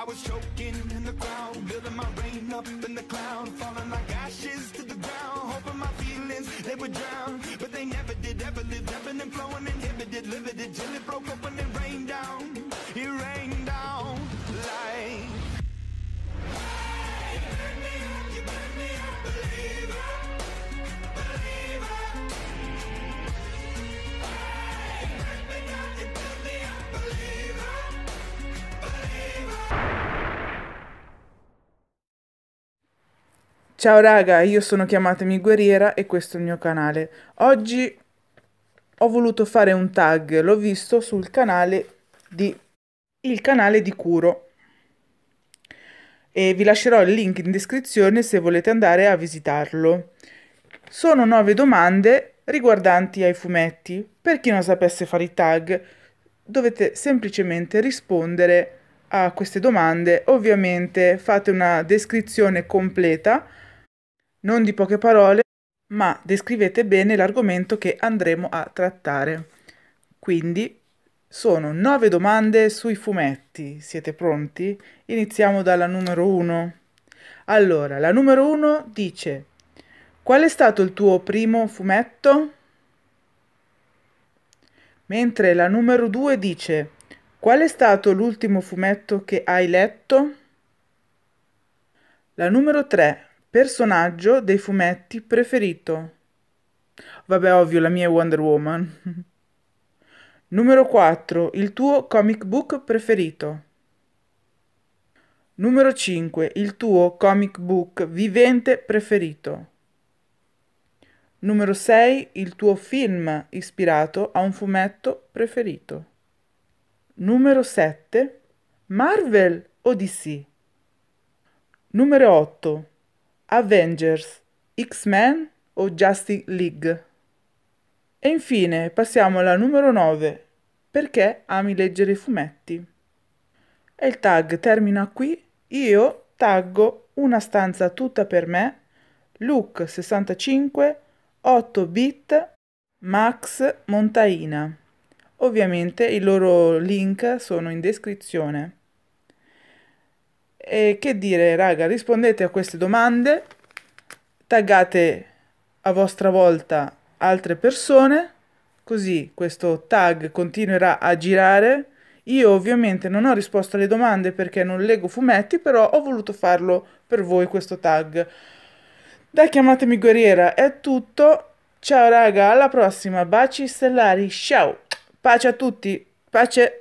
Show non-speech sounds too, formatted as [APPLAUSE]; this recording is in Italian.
I was choking in the crowd, building my rain up in the cloud, falling like ashes to the ground, hoping my feelings, they would drown, but they never did, ever lived, ebbing and flowing, inhibited, limited, till it broke open Ciao raga, io sono Chiamatemi Guerriera e questo è il mio canale. Oggi ho voluto fare un tag, l'ho visto sul canale di il canale di Curo. E vi lascerò il link in descrizione se volete andare a visitarlo. Sono nove domande riguardanti ai fumetti. Per chi non sapesse fare i tag, dovete semplicemente rispondere a queste domande. Ovviamente fate una descrizione completa non di poche parole, ma descrivete bene l'argomento che andremo a trattare. Quindi sono nove domande sui fumetti. Siete pronti? Iniziamo dalla numero 1. Allora, la numero 1 dice: Qual è stato il tuo primo fumetto? Mentre la numero 2 dice: Qual è stato l'ultimo fumetto che hai letto? La numero 3: Personaggio dei fumetti preferito. Vabbè, ovvio, la mia è Wonder Woman. [LAUGHS] Numero 4. Il tuo comic book preferito. Numero 5. Il tuo comic book vivente preferito. Numero 6. Il tuo film ispirato a un fumetto preferito. Numero 7. Marvel o DC. Numero 8. Avengers, X-Men o Justice League. E infine passiamo alla numero 9. Perché ami leggere i fumetti? E il tag termina qui. Io taggo una stanza tutta per me, Look 65, 8 bit, Max Montaina. Ovviamente i loro link sono in descrizione. E che dire, raga, rispondete a queste domande, taggate a vostra volta altre persone, così questo tag continuerà a girare. Io ovviamente non ho risposto alle domande perché non leggo fumetti, però ho voluto farlo per voi questo tag. Da chiamatemi guerriera è tutto. Ciao raga, alla prossima. Baci stellari. Ciao. Pace a tutti. Pace.